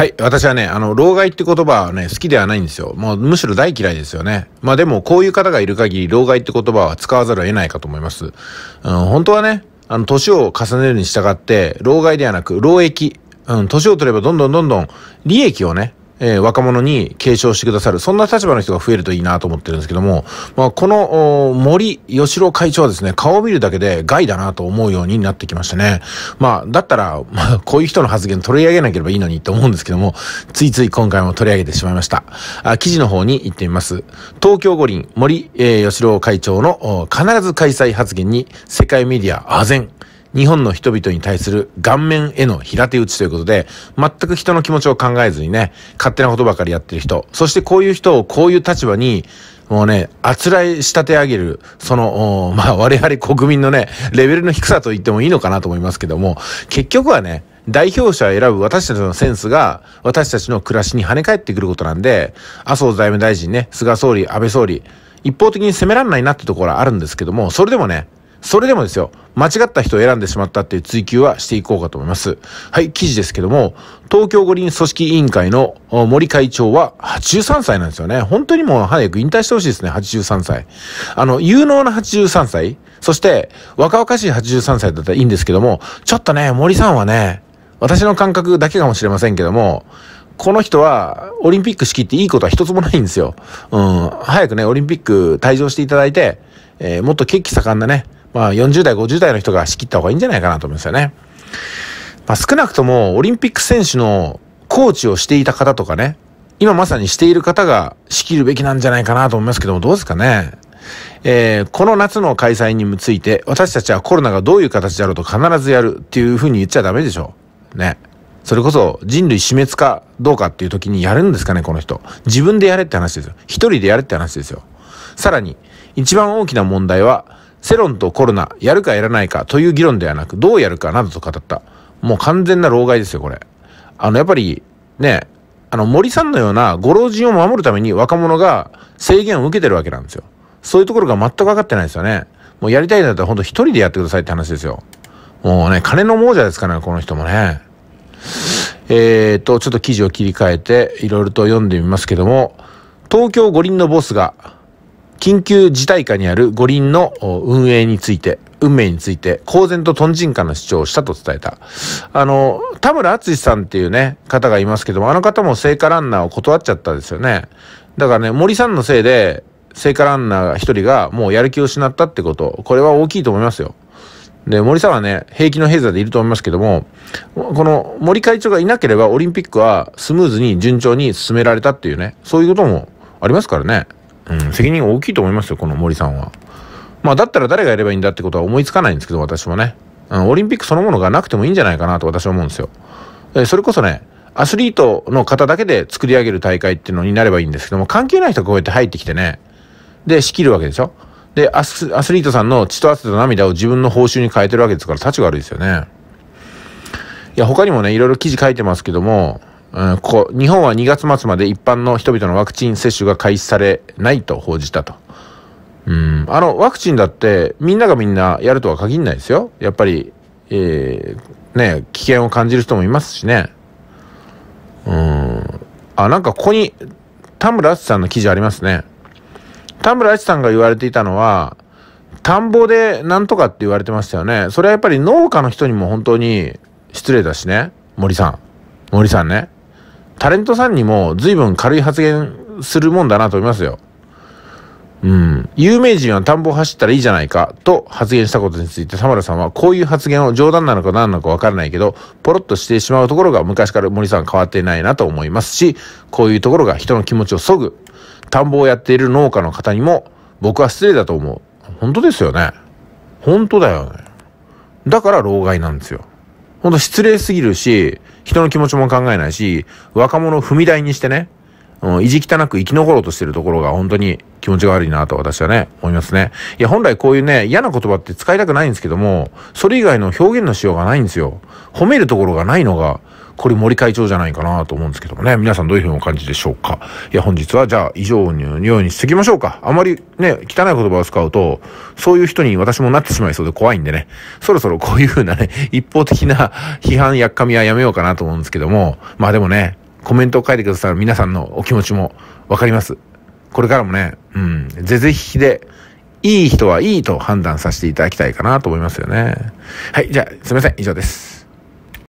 はい。私はね、あの、老害って言葉はね、好きではないんですよ。もう、むしろ大嫌いですよね。まあでも、こういう方がいる限り、老害って言葉は使わざるを得ないかと思います。うん、本当はね、あの、年を重ねるに従って、老害ではなく、老益。うん、年を取ればどんどんどんどん利益をね、えー、若者に継承してくださる、そんな立場の人が増えるといいなと思ってるんですけども、まあ、この森吉郎会長はですね、顔を見るだけで害だなと思うようになってきましたね。まあ、だったら、まあ、こういう人の発言取り上げなければいいのにと思うんですけども、ついつい今回も取り上げてしまいました。あ記事の方に行ってみます。東京五輪森、えー、吉郎会長の必ず開催発言に世界メディア唖然。日本の人々に対する顔面への平手打ちということで、全く人の気持ちを考えずにね、勝手なことばかりやってる人、そしてこういう人をこういう立場に、もうね、あつらい仕立て上げる、その、まあ我々国民のね、レベルの低さと言ってもいいのかなと思いますけども、結局はね、代表者を選ぶ私たちのセンスが、私たちの暮らしに跳ね返ってくることなんで、麻生財務大臣ね、菅総理、安倍総理、一方的に責めらんないなってところはあるんですけども、それでもね、それでもですよ、間違った人を選んでしまったっていう追及はしていこうかと思います。はい、記事ですけども、東京五輪組織委員会の森会長は83歳なんですよね。本当にもう早く引退してほしいですね、83歳。あの、有能な83歳、そして若々しい83歳だったらいいんですけども、ちょっとね、森さんはね、私の感覚だけかもしれませんけども、この人は、オリンピック式っていいことは一つもないんですよ。うん。早くね、オリンピック退場していただいて、えー、もっと血気盛んなね、まあ、40代、50代の人が仕切った方がいいんじゃないかなと思いますよね。まあ、少なくとも、オリンピック選手のコーチをしていた方とかね、今まさにしている方が仕切るべきなんじゃないかなと思いますけども、どうですかね。えー、この夏の開催について、私たちはコロナがどういう形であろうと必ずやるっていうふうに言っちゃダメでしょね。それこそ人類死滅かどうかっていう時にやるんですかね、この人。自分でやれって話ですよ。一人でやれって話ですよ。さらに、一番大きな問題は、世論とコロナ、やるかやらないかという議論ではなく、どうやるかなどと語った。もう完全な老害ですよ、これ。あの、やっぱり、ね、あの、森さんのようなご老人を守るために若者が制限を受けてるわけなんですよ。そういうところが全く分かってないですよね。もうやりたいんだったらほんと一人でやってくださいって話ですよ。もうね、金の亡者ですからね、この人もね。えーと、ちょっと記事を切り替えて、いろいろと読んでみますけども、東京五輪のボスが、緊急事態下にある五輪の運営について、運命について、公然とトンチンカの主張をしたと伝えた。あの、田村淳さんっていうね、方がいますけども、あの方も聖火ランナーを断っちゃったですよね。だからね、森さんのせいで、聖火ランナー一人がもうやる気を失ったってこと、これは大きいと思いますよ。で、森さんはね、平気の閉座でいると思いますけども、この森会長がいなければオリンピックはスムーズに順調に進められたっていうね、そういうこともありますからね。うん、責任大きいと思いますよ、この森さんは。まあ、だったら誰がやればいいんだってことは思いつかないんですけど、私もね。うん、オリンピックそのものがなくてもいいんじゃないかなと私は思うんですよ。えそれこそね、アスリートの方だけで作り上げる大会っていうのになればいいんですけども、関係ない人がこうやって入ってきてね、で、仕切るわけでしょ。でアス、アスリートさんの血と汗と涙を自分の報酬に変えてるわけですから、立ちが悪いですよね。いや、他にもね、いろいろ記事書いてますけども、うん、ここ、日本は2月末まで一般の人々のワクチン接種が開始されないと報じたと。うん、あの、ワクチンだって、みんながみんなやるとは限んないですよ。やっぱり、えー、ね、危険を感じる人もいますしね。うん。あ、なんかここに、田村淳さんの記事ありますね。田村淳さんが言われていたのは、田んぼでなんとかって言われてましたよね。それはやっぱり農家の人にも本当に失礼だしね。森さん。森さんね。タレントさんにも随分軽い発言するもんだなと思いますよ。うん。有名人は田んぼを走ったらいいじゃないかと発言したことについて田村さんはこういう発言を冗談なのか何なのかわからないけど、ポロッとしてしまうところが昔から森さん変わってないなと思いますし、こういうところが人の気持ちを削ぐ。田んぼをやっている農家の方にも僕は失礼だと思う。本当ですよね。本当だよね。だから老害なんですよ。ほんと失礼すぎるし、人の気持ちも考えないし、若者を踏み台にしてね、うん、意地汚く生き残ろうとしてるところが本当に気持ちが悪いなと私はね、思いますね。いや、本来こういうね、嫌な言葉って使いたくないんですけども、それ以外の表現のしようがないんですよ。褒めるところがないのが、これ森会長じゃないかなと思うんですけどもね、皆さんどういうふうにお感じでしょうか。いや、本日はじゃあ以上のようにしていきましょうか。あまりね、汚い言葉を使うと、そういう人に私もなってしまいそうで怖いんでね、そろそろこういうふうなね、一方的な批判やっかみはやめようかなと思うんですけども、まあでもね、コメントを書いてくださる皆さんのお気持ちもわかります。これからもね、うん、ぜぜひで、いい人はいいと判断させていただきたいかなと思いますよね。はい、じゃあ、すいません。以上です。